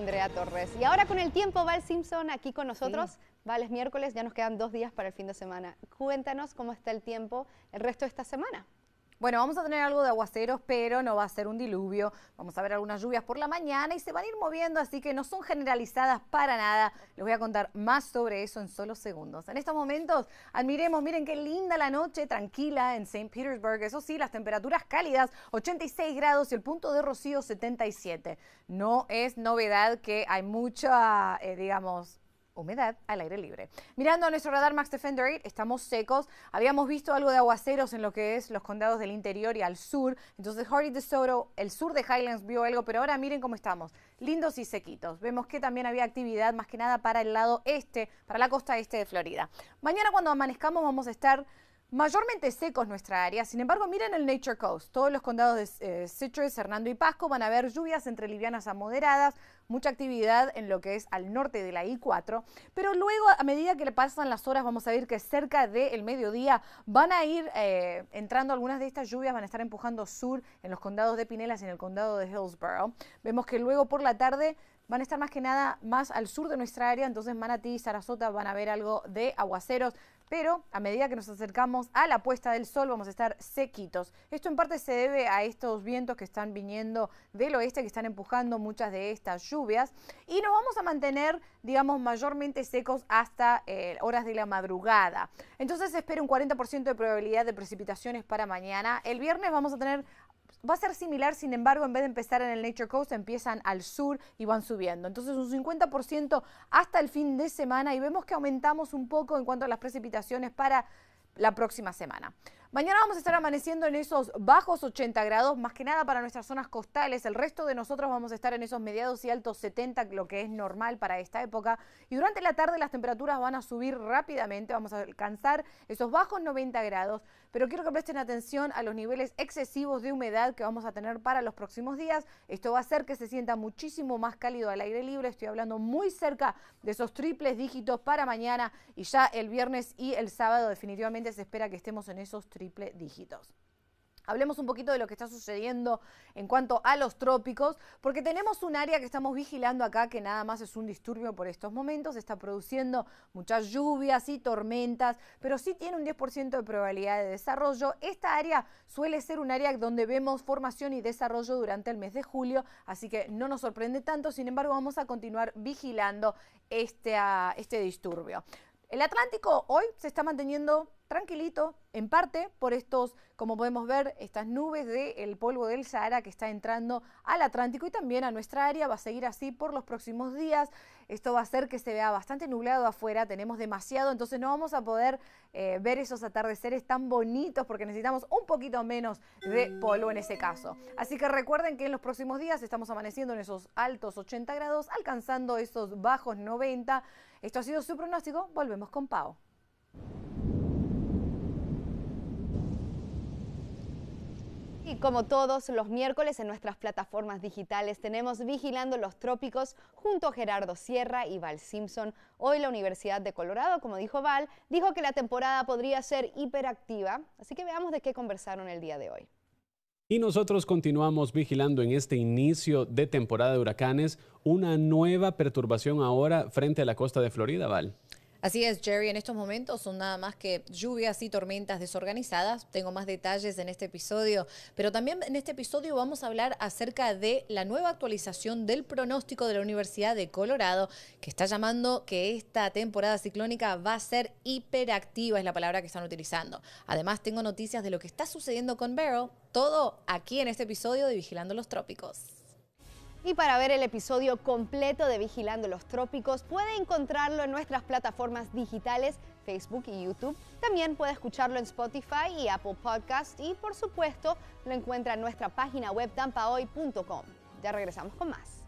Andrea Torres. Y ahora con el tiempo, Val Simpson, aquí con nosotros. va Val, miércoles, ya nos quedan dos días para el fin de semana. Cuéntanos cómo está el tiempo el resto de esta semana. Bueno, vamos a tener algo de aguaceros, pero no va a ser un diluvio. Vamos a ver algunas lluvias por la mañana y se van a ir moviendo, así que no son generalizadas para nada. Les voy a contar más sobre eso en solo segundos. En estos momentos, admiremos, miren qué linda la noche, tranquila en St. Petersburg. Eso sí, las temperaturas cálidas, 86 grados y el punto de rocío 77. No es novedad que hay mucha, eh, digamos, humedad al aire libre. Mirando a nuestro radar Max Defender 8, estamos secos. Habíamos visto algo de aguaceros en lo que es los condados del interior y al sur. Entonces, Hardy de Soto, el sur de Highlands vio algo, pero ahora miren cómo estamos. Lindos y sequitos. Vemos que también había actividad más que nada para el lado este, para la costa este de Florida. Mañana cuando amanezcamos vamos a estar Mayormente secos nuestra área, sin embargo, miren el Nature Coast. Todos los condados de eh, Citrus, Hernando y Pasco van a ver lluvias entre livianas a moderadas, mucha actividad en lo que es al norte de la I4, pero luego a medida que le pasan las horas vamos a ver que cerca del mediodía van a ir eh, entrando algunas de estas lluvias, van a estar empujando sur en los condados de Pinelas y en el condado de Hillsborough. Vemos que luego por la tarde van a estar más que nada más al sur de nuestra área, entonces Manatí y Sarasota van a ver algo de aguaceros, pero a medida que nos acercamos a la puesta del sol vamos a estar sequitos. Esto en parte se debe a estos vientos que están viniendo del oeste, que están empujando muchas de estas lluvias y nos vamos a mantener, digamos, mayormente secos hasta eh, horas de la madrugada. Entonces se espera un 40% de probabilidad de precipitaciones para mañana. El viernes vamos a tener Va a ser similar, sin embargo, en vez de empezar en el Nature Coast, empiezan al sur y van subiendo. Entonces un 50% hasta el fin de semana y vemos que aumentamos un poco en cuanto a las precipitaciones para la próxima semana. Mañana vamos a estar amaneciendo en esos bajos 80 grados, más que nada para nuestras zonas costales. El resto de nosotros vamos a estar en esos mediados y altos 70, lo que es normal para esta época. Y durante la tarde las temperaturas van a subir rápidamente, vamos a alcanzar esos bajos 90 grados. Pero quiero que presten atención a los niveles excesivos de humedad que vamos a tener para los próximos días. Esto va a hacer que se sienta muchísimo más cálido al aire libre. Estoy hablando muy cerca de esos triples dígitos para mañana y ya el viernes y el sábado definitivamente se espera que estemos en esos triples triple dígitos. Hablemos un poquito de lo que está sucediendo en cuanto a los trópicos, porque tenemos un área que estamos vigilando acá que nada más es un disturbio por estos momentos, está produciendo muchas lluvias y tormentas, pero sí tiene un 10% de probabilidad de desarrollo. Esta área suele ser un área donde vemos formación y desarrollo durante el mes de julio, así que no nos sorprende tanto, sin embargo vamos a continuar vigilando este, ah, este disturbio. El Atlántico hoy se está manteniendo tranquilito, en parte por estos, como podemos ver, estas nubes del polvo del Sahara que está entrando al Atlántico y también a nuestra área. Va a seguir así por los próximos días. Esto va a hacer que se vea bastante nublado afuera, tenemos demasiado, entonces no vamos a poder eh, ver esos atardeceres tan bonitos porque necesitamos un poquito menos de polvo en ese caso. Así que recuerden que en los próximos días estamos amaneciendo en esos altos 80 grados, alcanzando esos bajos 90. Esto ha sido su pronóstico, volvemos con Pau. Y como todos los miércoles en nuestras plataformas digitales tenemos Vigilando los Trópicos junto a Gerardo Sierra y Val Simpson. Hoy la Universidad de Colorado, como dijo Val, dijo que la temporada podría ser hiperactiva, así que veamos de qué conversaron el día de hoy. Y nosotros continuamos vigilando en este inicio de temporada de huracanes una nueva perturbación ahora frente a la costa de Florida, Val. Así es, Jerry, en estos momentos son nada más que lluvias y tormentas desorganizadas. Tengo más detalles en este episodio, pero también en este episodio vamos a hablar acerca de la nueva actualización del pronóstico de la Universidad de Colorado, que está llamando que esta temporada ciclónica va a ser hiperactiva, es la palabra que están utilizando. Además, tengo noticias de lo que está sucediendo con Barrow, todo aquí en este episodio de Vigilando los Trópicos. Y para ver el episodio completo de Vigilando los Trópicos, puede encontrarlo en nuestras plataformas digitales, Facebook y YouTube. También puede escucharlo en Spotify y Apple Podcast y por supuesto lo encuentra en nuestra página web dampahoy.com. Ya regresamos con más.